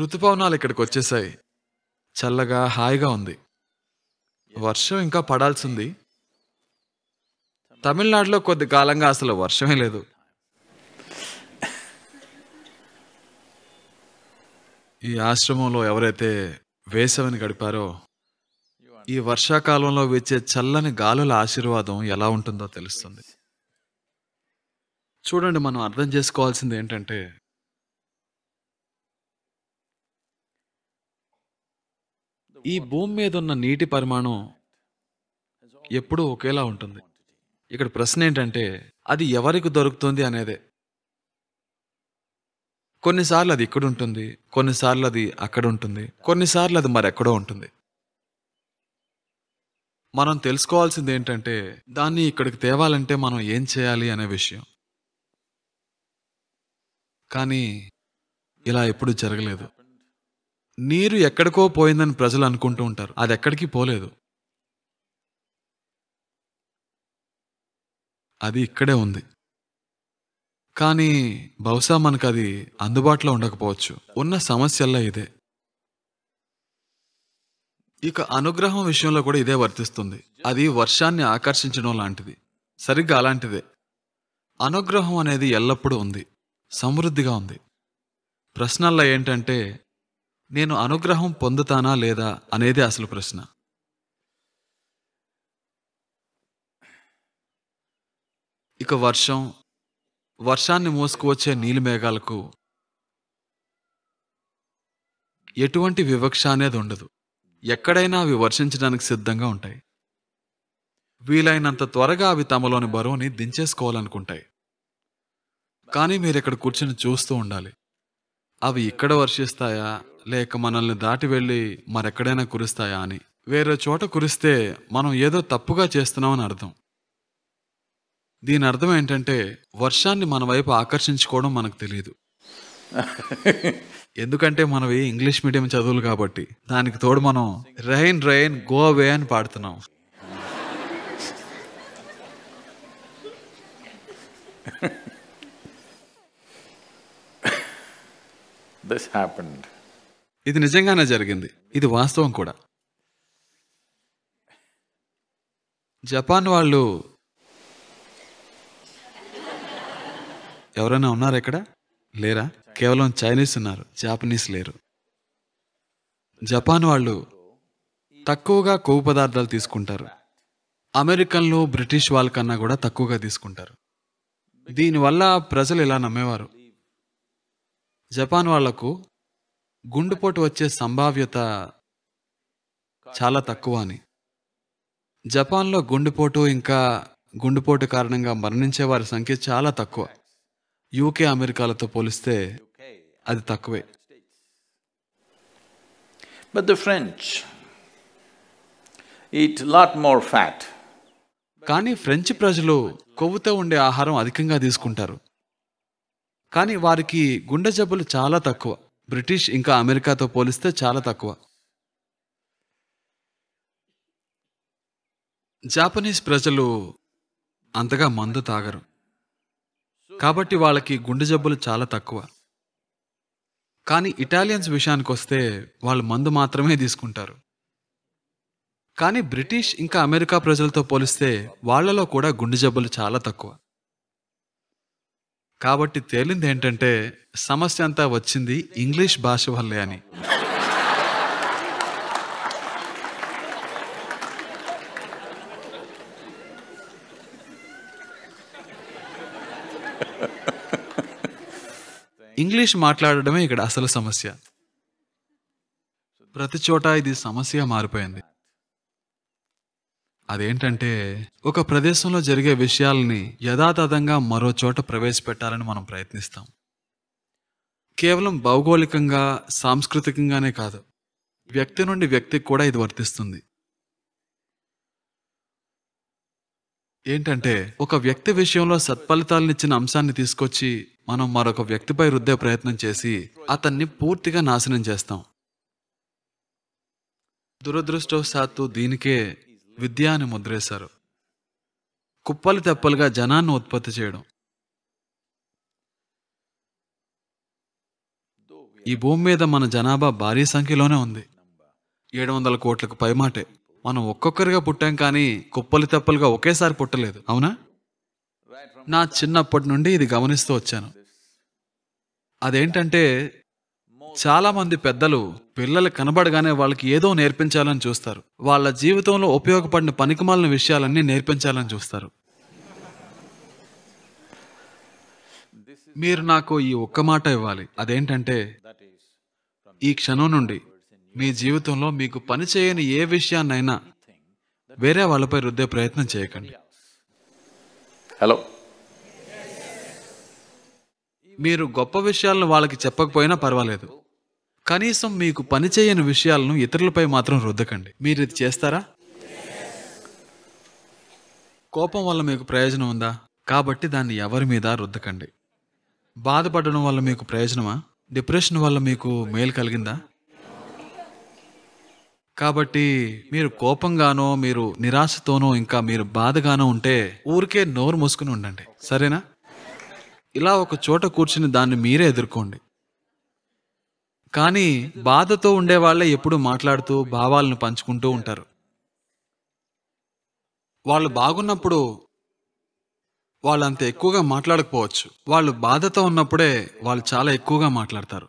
ఋతుపవనాలు ఇక్కడికి వచ్చేసాయి చల్లగా హాయిగా ఉంది వర్షం ఇంకా పడాల్సింది తమిళనాడులో కొద్ది కాలంగా అసలు వర్షమే లేదు ఈ ఆశ్రమంలో ఎవరైతే వేసవిని గడిపారో ఈ వర్షాకాలంలో వచ్చే చల్లని గాలుల ఆశీర్వాదం ఎలా ఉంటుందో తెలుస్తుంది చూడండి మనం అర్థం చేసుకోవాల్సింది ఏంటంటే ఈ భూమి మీద ఉన్న నీటి పరిమాణం ఎప్పుడూ ఒకేలా ఉంటుంది ఇక్కడ ప్రశ్న ఏంటంటే అది ఎవరికి దొరుకుతుంది అనేదే కొన్నిసార్లు అది ఇక్కడ ఉంటుంది కొన్నిసార్లు అది అక్కడ ఉంటుంది కొన్నిసార్లు అది మరెక్కడో ఉంటుంది మనం తెలుసుకోవాల్సింది ఏంటంటే దాన్ని ఇక్కడికి తేవాలంటే మనం ఏం చేయాలి అనే విషయం కానీ ఇలా ఎప్పుడు జరగలేదు నీరు ఎక్కడికో పోయిందని ప్రజలు అనుకుంటూ ఉంటారు అది ఎక్కడికి పోలేదు అది ఇక్కడే ఉంది కానీ బహుశా మనకు అది అందుబాటులో ఉండకపోవచ్చు ఉన్న సమస్యల్లో ఇదే ఇక అనుగ్రహం విషయంలో కూడా ఇదే వర్తిస్తుంది అది వర్షాన్ని ఆకర్షించడం లాంటిది సరిగ్గా అలాంటిదే అనుగ్రహం అనేది ఎల్లప్పుడూ ఉంది సమృద్ధిగా ఉంది ప్రశ్నల్లో ఏంటంటే నేను అనుగ్రహం పొందుతానా లేదా అనేది అసలు ప్రశ్న ఇక వర్షం వర్షాన్ని మోసుకువచ్చే నీలిమేఘాలకు ఎటువంటి వివక్ష అనేది ఉండదు ఎక్కడైనా అవి వర్షించడానికి సిద్ధంగా ఉంటాయి వీలైనంత త్వరగా అవి తమలోని బరువుని దించేసుకోవాలనుకుంటాయి కానీ మీరు ఇక్కడ కూర్చుని చూస్తూ ఉండాలి అవి ఇక్కడ వర్షిస్తాయా లేక మనల్ని దాటి వెళ్ళి మరెక్కడైనా కురుస్తాయా అని వేరే చోట కురిస్తే మనం ఏదో తప్పుగా చేస్తున్నామని అర్థం దీని అర్థం ఏంటంటే వర్షాన్ని మన వైపు ఆకర్షించుకోవడం మనకు తెలియదు ఎందుకంటే మనవి ఇంగ్లీష్ మీడియం చదువులు కాబట్టి దానికి తోడు మనం రైన్ రైన్ గో అవే అని పాడుతున్నాం దిస్ హ్యాపెండ్ ఇది నిజంగానే జరిగింది ఇది వాస్తవం కూడా జపాన్ వాళ్ళు ఎవరైనా ఉన్నారా ఇక్కడ లేరా కేవలం చైనీస్ ఉన్నారు జాపనీస్ లేరు జపాన్ వాళ్ళు తక్కువగా కొవ్వు పదార్థాలు తీసుకుంటారు అమెరికన్లు బ్రిటిష్ వాళ్ళకన్నా కూడా తక్కువగా తీసుకుంటారు దీనివల్ల ప్రజలు ఇలా నమ్మేవారు జపాన్ వాళ్లకు గుండుపోటు వచ్చే సంభావ్యత చాలా తక్కువ అని జపాన్లో గుండెపోటు ఇంకా గుండుపోటు కారణంగా మరణించే వారి సంఖ్య చాలా తక్కువ యూకే అమెరికాలతో పోలిస్తే అది తక్కువే but the French eat lot more fat కానీ ఫ్రెంచ్ ప్రజలు కొవ్వుతో ఉండే ఆహారం అధికంగా తీసుకుంటారు కానీ వారికి గుండె జబ్బులు చాలా తక్కువ బ్రిటిష్ ఇంకా అమెరికాతో పోలిస్తే చాలా తక్కువ జాపనీస్ ప్రజలు అంతగా మందు తాగరు కాబట్టి వాళ్ళకి గుండె జబ్బులు చాలా తక్కువ కానీ ఇటాలియన్స్ విషయానికి వస్తే వాళ్ళు మందు మాత్రమే తీసుకుంటారు కానీ బ్రిటిష్ ఇంకా అమెరికా ప్రజలతో పోలిస్తే వాళ్లలో కూడా గుండె జబ్బులు చాలా తక్కువ కాబట్టి తేలింది ఏంటంటే సమస్య అంతా వచ్చింది ఇంగ్లీష్ భాష వల్లే అని ఇంగ్లీష్ మాట్లాడడమే ఇక్కడ అసలు సమస్య ప్రతి చోట ఇది సమస్య మారిపోయింది అదేంటంటే ఒక ప్రదేశంలో జరిగే విషయాలని యథాతథంగా మరో చోట ప్రవేశపెట్టాలని మనం ప్రయత్నిస్తాం కేవలం భౌగోళికంగా సాంస్కృతికంగానే కాదు వ్యక్తి నుండి వ్యక్తికి కూడా ఇది వర్తిస్తుంది ఏంటంటే ఒక వ్యక్తి విషయంలో సత్ఫలితాలనిచ్చిన అంశాన్ని తీసుకొచ్చి మనం మరొక వ్యక్తిపై రుద్దే ప్రయత్నం చేసి అతన్ని పూర్తిగా నాశనం చేస్తాం దురదృష్టవశాత్తు దీనికే విద్య అని ముద్రేశారు కుప్పలు తెప్పలుగా జనాన్ని ఉత్పత్తి చేయడం ఈ భూమి మీద మన జనాభా భారీ సంఖ్యలోనే ఉంది ఏడు వందల కోట్లకు పైమాటే మనం ఒక్కొక్కరిగా పుట్టాం కానీ కుప్పలు తెప్పలుగా ఒకేసారి పుట్టలేదు అవునా నా చిన్నప్పటి నుండి ఇది గమనిస్తూ వచ్చాను అదేంటంటే చాలామంది పెద్దలు పిల్లలు కనబడగానే వాళ్ళకి ఏదో నేర్పించాలని చూస్తారు వాళ్ళ జీవితంలో ఉపయోగపడిన పనికిమాలిన విషయాలన్నీ నేర్పించాలని చూస్తారు మీరు నాకు ఈ ఒక్క మాట ఇవ్వాలి అదేంటంటే ఈ క్షణం నుండి మీ జీవితంలో మీకు పనిచేయని ఏ విషయాన్నైనా వేరే వాళ్ళపై రుద్దే ప్రయత్నం చేయకండి హలో మీరు గొప్ప విషయాలను వాళ్ళకి చెప్పకపోయినా పర్వాలేదు కనీసం మీకు పనిచేయని విషయాలను ఇతరులపై మాత్రం రుద్దకండి మీరు ఇది చేస్తారా కోపం వల్ల మీకు ప్రయోజనం ఉందా కాబట్టి దాన్ని ఎవరి మీద రుద్దకండి బాధపడడం వల్ల మీకు ప్రయోజనమా డిప్రెషన్ వల్ల మీకు మేలు కలిగిందా కాబట్టి మీరు కోపంగానో మీరు నిరాశతోనో ఇంకా మీరు బాధగానో ఉంటే ఊరికే నోరు మూసుకుని ఉండండి సరేనా ఇలా ఒక చోట కూర్చుని దాన్ని మీరే ఎదుర్కోండి కానీ బాధతో ఉండేవాళ్ళే ఎప్పుడు మాట్లాడుతూ భావాలను పంచుకుంటూ ఉంటారు వాళ్ళు బాగున్నప్పుడు వాళ్ళు అంత ఎక్కువగా మాట్లాడకపోవచ్చు వాళ్ళు బాధతో ఉన్నప్పుడే వాళ్ళు చాలా ఎక్కువగా మాట్లాడతారు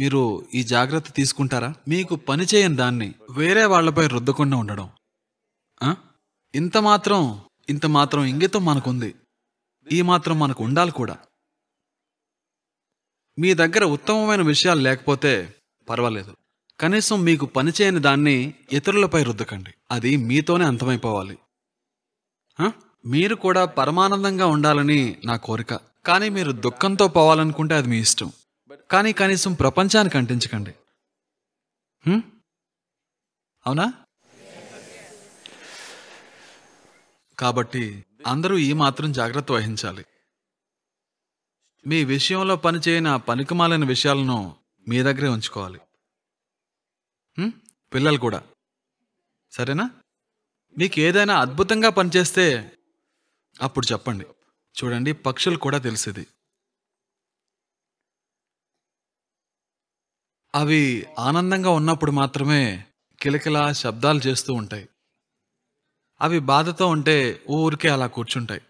మీరు ఈ జాగ్రత్త తీసుకుంటారా మీకు పనిచేయని దాన్ని వేరే వాళ్లపై రుద్దకుండా ఉండడం ఇంత మాత్రం ఇంత మాత్రం ఇంగితం మనకుంది ఈ మాత్రం మనకు ఉండాలి కూడా మీ దగ్గర ఉత్తమమైన విషయాలు లేకపోతే పర్వాలేదు కనీసం మీకు పనిచేయని దాన్ని ఇతరులపై రుద్దకండి అది మీతోనే అంతమైపోవాలి మీరు కూడా పరమానందంగా ఉండాలని నా కోరిక కానీ మీరు దుఃఖంతో పోవాలనుకుంటే అది మీ ఇష్టం కానీ కనీసం ప్రపంచానికి అంటించకండి అవునా కాబట్టి అందరూ ఈ మాత్రం జాగ్రత్త వహించాలి మీ విషయంలో పనిచేయని పనికిమాలిన విషయాలను మీ దగ్గరే ఉంచుకోవాలి పిల్లలు కూడా సరేనా మీకు ఏదైనా అద్భుతంగా పనిచేస్తే అప్పుడు చెప్పండి చూడండి పక్షులు కూడా తెలిసేది అవి ఆనందంగా ఉన్నప్పుడు మాత్రమే కిలకిల శబ్దాలు చేస్తూ ఉంటాయి అవి బాధతో ఉంటే ఊరికే అలా కూర్చుంటాయి